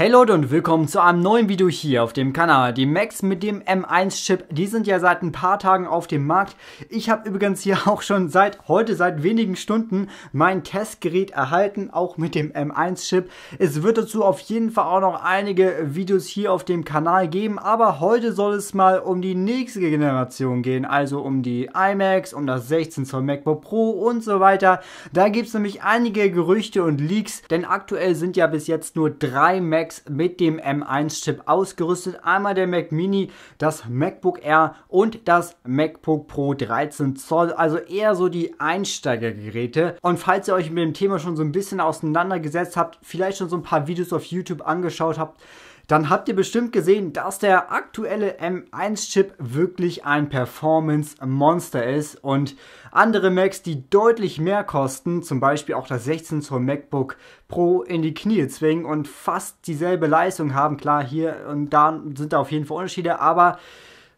Hey Leute und willkommen zu einem neuen Video hier auf dem Kanal. Die Macs mit dem M1 Chip, die sind ja seit ein paar Tagen auf dem Markt. Ich habe übrigens hier auch schon seit heute, seit wenigen Stunden mein Testgerät erhalten, auch mit dem M1 Chip. Es wird dazu auf jeden Fall auch noch einige Videos hier auf dem Kanal geben, aber heute soll es mal um die nächste Generation gehen, also um die iMacs, um das 16 Zoll MacBook Pro und so weiter. Da gibt es nämlich einige Gerüchte und Leaks, denn aktuell sind ja bis jetzt nur drei Macs Macs mit dem M1-Chip ausgerüstet. Einmal der Mac Mini, das MacBook Air und das MacBook Pro 13 Zoll. Also eher so die Einsteigergeräte. Und falls ihr euch mit dem Thema schon so ein bisschen auseinandergesetzt habt, vielleicht schon so ein paar Videos auf YouTube angeschaut habt, dann habt ihr bestimmt gesehen, dass der aktuelle M1-Chip wirklich ein Performance-Monster ist und andere Macs, die deutlich mehr kosten, zum Beispiel auch das 16 Zoll MacBook Pro in die Knie zwingen und fast dieselbe Leistung haben. Klar, hier und da sind da auf jeden Fall Unterschiede, aber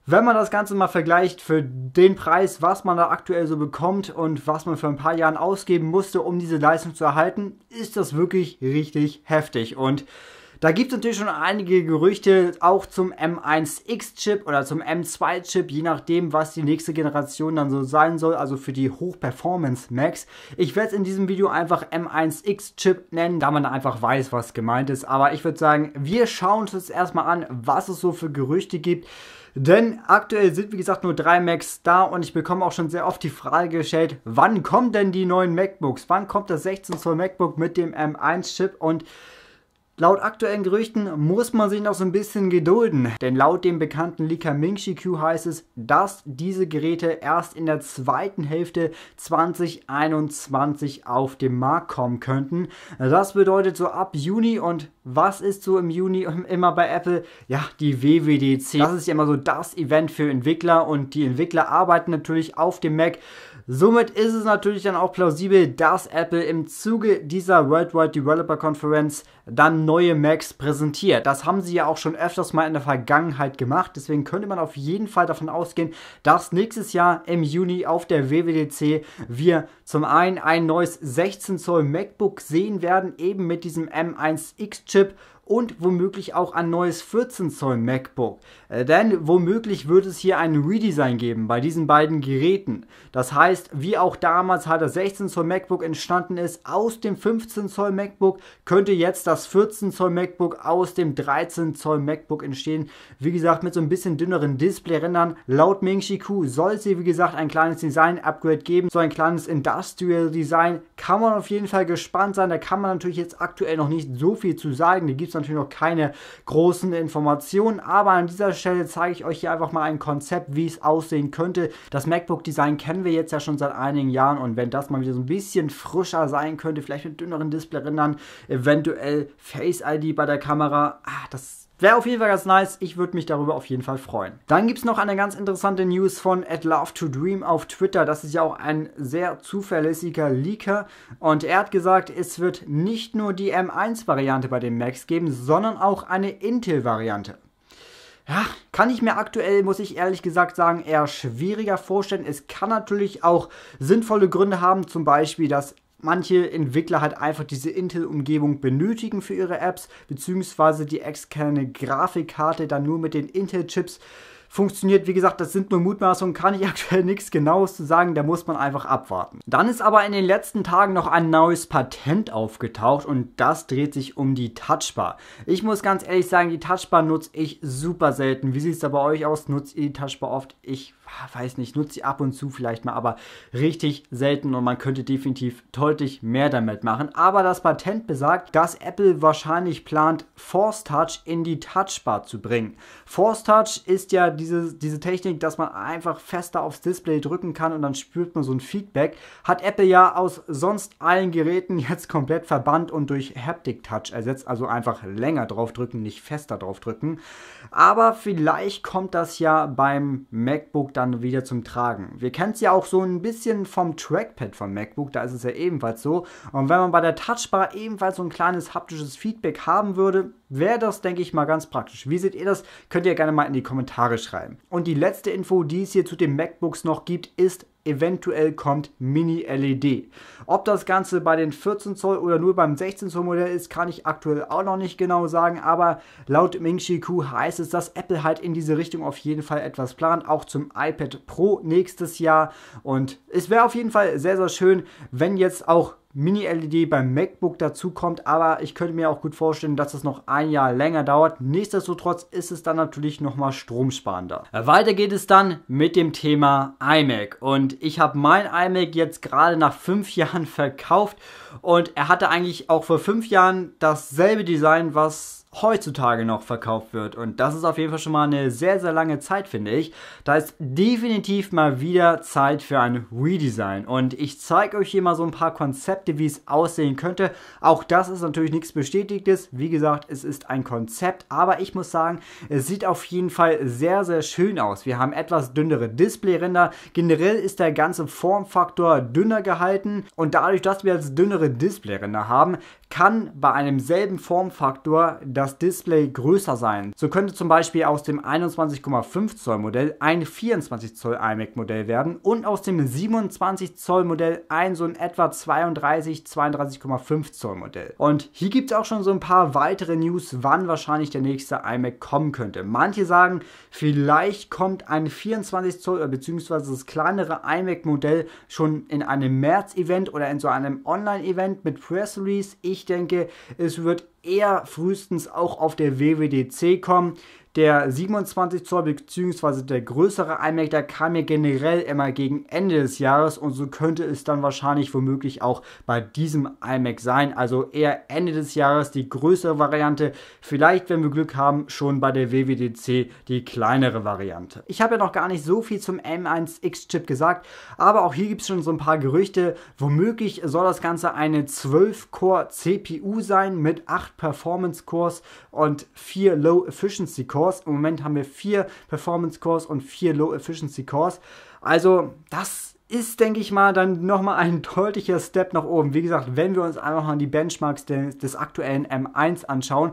wenn man das Ganze mal vergleicht für den Preis, was man da aktuell so bekommt und was man für ein paar Jahren ausgeben musste, um diese Leistung zu erhalten, ist das wirklich richtig heftig. Und da gibt es natürlich schon einige Gerüchte auch zum M1X-Chip oder zum M2-Chip, je nachdem, was die nächste Generation dann so sein soll, also für die Hoch-Performance-Macs. Ich werde es in diesem Video einfach M1X-Chip nennen, da man einfach weiß, was gemeint ist. Aber ich würde sagen, wir schauen uns jetzt erstmal an, was es so für Gerüchte gibt. Denn aktuell sind, wie gesagt, nur drei Macs da und ich bekomme auch schon sehr oft die Frage gestellt, wann kommen denn die neuen MacBooks? Wann kommt das 16 Zoll MacBook mit dem M1-Chip? Und Laut aktuellen Gerüchten muss man sich noch so ein bisschen gedulden, denn laut dem bekannten Leaker Mingxi Q heißt es, dass diese Geräte erst in der zweiten Hälfte 2021 auf den Markt kommen könnten. Das bedeutet so ab Juni und was ist so im Juni immer bei Apple? Ja, die WWDC. Das ist ja immer so das Event für Entwickler und die Entwickler arbeiten natürlich auf dem Mac. Somit ist es natürlich dann auch plausibel, dass Apple im Zuge dieser Worldwide Developer Conference dann neue Macs präsentiert. Das haben sie ja auch schon öfters mal in der Vergangenheit gemacht. Deswegen könnte man auf jeden Fall davon ausgehen, dass nächstes Jahr im Juni auf der WWDC wir zum einen ein neues 16 Zoll MacBook sehen werden, eben mit diesem M1X-Chip und womöglich auch ein neues 14 Zoll MacBook. Äh, denn womöglich wird es hier ein Redesign geben bei diesen beiden Geräten. Das heißt, wie auch damals halt das 16 Zoll MacBook entstanden ist aus dem 15 Zoll MacBook, könnte jetzt das 14 Zoll MacBook aus dem 13 Zoll MacBook entstehen. Wie gesagt, mit so ein bisschen dünneren Displayrändern. Laut Ming Chi soll es hier, wie gesagt, ein kleines Design-Upgrade geben, so ein kleines Industrial Design. Kann man auf jeden Fall gespannt sein. Da kann man natürlich jetzt aktuell noch nicht so viel zu sagen. Da gibt es natürlich noch keine großen Informationen, aber an dieser Stelle zeige ich euch hier einfach mal ein Konzept, wie es aussehen könnte. Das MacBook-Design kennen wir jetzt ja schon seit einigen Jahren und wenn das mal wieder so ein bisschen frischer sein könnte, vielleicht mit dünneren Display-Rindern, eventuell Face-ID bei der Kamera, ah, das Wäre auf jeden Fall ganz nice. Ich würde mich darüber auf jeden Fall freuen. Dann gibt es noch eine ganz interessante News von at Love to Dream auf Twitter. Das ist ja auch ein sehr zuverlässiger Leaker. Und er hat gesagt, es wird nicht nur die M1-Variante bei den Macs geben, sondern auch eine Intel-Variante. Ja, kann ich mir aktuell, muss ich ehrlich gesagt sagen, eher schwieriger vorstellen. Es kann natürlich auch sinnvolle Gründe haben, zum Beispiel, dass manche Entwickler halt einfach diese Intel-Umgebung benötigen für ihre Apps, beziehungsweise die externe Grafikkarte dann nur mit den Intel-Chips funktioniert. Wie gesagt, das sind nur Mutmaßungen, kann ich aktuell nichts Genaues zu sagen, da muss man einfach abwarten. Dann ist aber in den letzten Tagen noch ein neues Patent aufgetaucht und das dreht sich um die Touchbar. Ich muss ganz ehrlich sagen, die Touchbar nutze ich super selten. Wie sieht es da bei euch aus? Nutzt ihr die Touchbar oft? Ich Ah, weiß nicht, nutze sie ab und zu vielleicht mal, aber richtig selten und man könnte definitiv deutlich mehr damit machen. Aber das Patent besagt, dass Apple wahrscheinlich plant, Force Touch in die Touchbar zu bringen. Force Touch ist ja diese, diese Technik, dass man einfach fester aufs Display drücken kann und dann spürt man so ein Feedback. Hat Apple ja aus sonst allen Geräten jetzt komplett verbannt und durch Haptic Touch ersetzt, also einfach länger drauf drücken, nicht fester drauf drücken. Aber vielleicht kommt das ja beim MacBook dann dann wieder zum Tragen. Wir kennen es ja auch so ein bisschen vom Trackpad vom MacBook, da ist es ja ebenfalls so. Und wenn man bei der Touchbar ebenfalls so ein kleines haptisches Feedback haben würde, wäre das, denke ich mal, ganz praktisch. Wie seht ihr das? Könnt ihr gerne mal in die Kommentare schreiben. Und die letzte Info, die es hier zu den MacBooks noch gibt, ist, eventuell kommt Mini-LED. Ob das Ganze bei den 14 Zoll oder nur beim 16 Zoll Modell ist, kann ich aktuell auch noch nicht genau sagen, aber laut Ming-Chi Ku heißt es, dass Apple halt in diese Richtung auf jeden Fall etwas plant, auch zum iPad Pro nächstes Jahr. Und es wäre auf jeden Fall sehr, sehr schön, wenn jetzt auch Mini-LED beim MacBook dazu kommt, aber ich könnte mir auch gut vorstellen, dass es noch ein Jahr länger dauert. Nichtsdestotrotz ist es dann natürlich nochmal stromsparender. Weiter geht es dann mit dem Thema iMac und ich habe mein iMac jetzt gerade nach fünf Jahren verkauft und er hatte eigentlich auch vor fünf Jahren dasselbe Design, was heutzutage noch verkauft wird. Und das ist auf jeden Fall schon mal eine sehr, sehr lange Zeit, finde ich. Da ist definitiv mal wieder Zeit für ein Redesign. Und ich zeige euch hier mal so ein paar Konzepte, wie es aussehen könnte. Auch das ist natürlich nichts Bestätigtes. Wie gesagt, es ist ein Konzept. Aber ich muss sagen, es sieht auf jeden Fall sehr, sehr schön aus. Wir haben etwas dünnere Displayränder. Generell ist der ganze Formfaktor dünner gehalten. Und dadurch, dass wir jetzt dünnere Displayränder haben, kann bei einem selben Formfaktor das Display größer sein. So könnte zum Beispiel aus dem 21,5 Zoll Modell ein 24 Zoll iMac Modell werden und aus dem 27 Zoll Modell ein so ein etwa 32, 32,5 Zoll Modell. Und hier gibt es auch schon so ein paar weitere News, wann wahrscheinlich der nächste iMac kommen könnte. Manche sagen, vielleicht kommt ein 24 Zoll bzw. das kleinere iMac Modell schon in einem März-Event oder in so einem Online-Event mit Press Release. Ich denke, es wird eher frühestens auch auf der WWDC kommen. Der 27 Zoll bzw. der größere iMac, der kam mir generell immer gegen Ende des Jahres und so könnte es dann wahrscheinlich womöglich auch bei diesem iMac sein. Also eher Ende des Jahres die größere Variante. Vielleicht, wenn wir Glück haben, schon bei der WWDC die kleinere Variante. Ich habe ja noch gar nicht so viel zum M1X-Chip gesagt, aber auch hier gibt es schon so ein paar Gerüchte. Womöglich soll das Ganze eine 12-Core-CPU sein mit 8 Performance-Cores und 4 Low-Efficiency-Cores. Cores. Im Moment haben wir vier Performance Cores und vier Low Efficiency Cores. Also, das ist, denke ich mal, dann nochmal ein deutlicher Step nach oben. Wie gesagt, wenn wir uns einfach mal die Benchmarks des, des, aktuellen M1 anschauen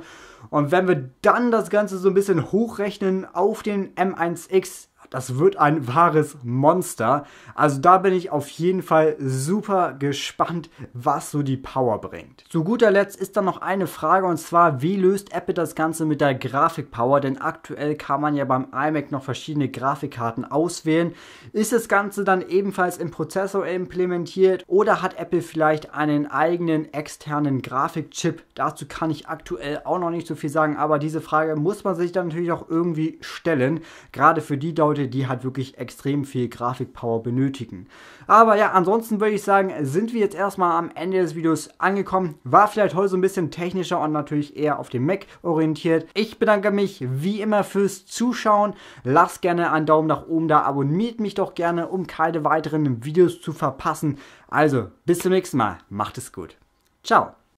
und wenn wir dann das Ganze so ein bisschen hochrechnen auf den M1X, das wird ein wahres Monster. Also da bin ich auf jeden Fall super gespannt, was so die Power bringt. Zu guter Letzt ist dann noch eine Frage und zwar, wie löst Apple das Ganze mit der Grafikpower? Denn aktuell kann man ja beim iMac noch verschiedene Grafikkarten auswählen. Ist das Ganze dann ebenfalls im Prozessor implementiert oder hat Apple vielleicht einen eigenen externen Grafikchip? Dazu kann ich aktuell auch noch nicht so viel sagen, aber diese Frage muss man sich dann natürlich auch irgendwie stellen. Gerade für die Leute, Leute, die halt wirklich extrem viel Grafikpower benötigen. Aber ja, ansonsten würde ich sagen, sind wir jetzt erstmal am Ende des Videos angekommen. War vielleicht heute so ein bisschen technischer und natürlich eher auf dem Mac orientiert. Ich bedanke mich wie immer fürs Zuschauen. Lasst gerne einen Daumen nach oben da, abonniert mich doch gerne, um keine weiteren Videos zu verpassen. Also, bis zum nächsten Mal. Macht es gut. Ciao.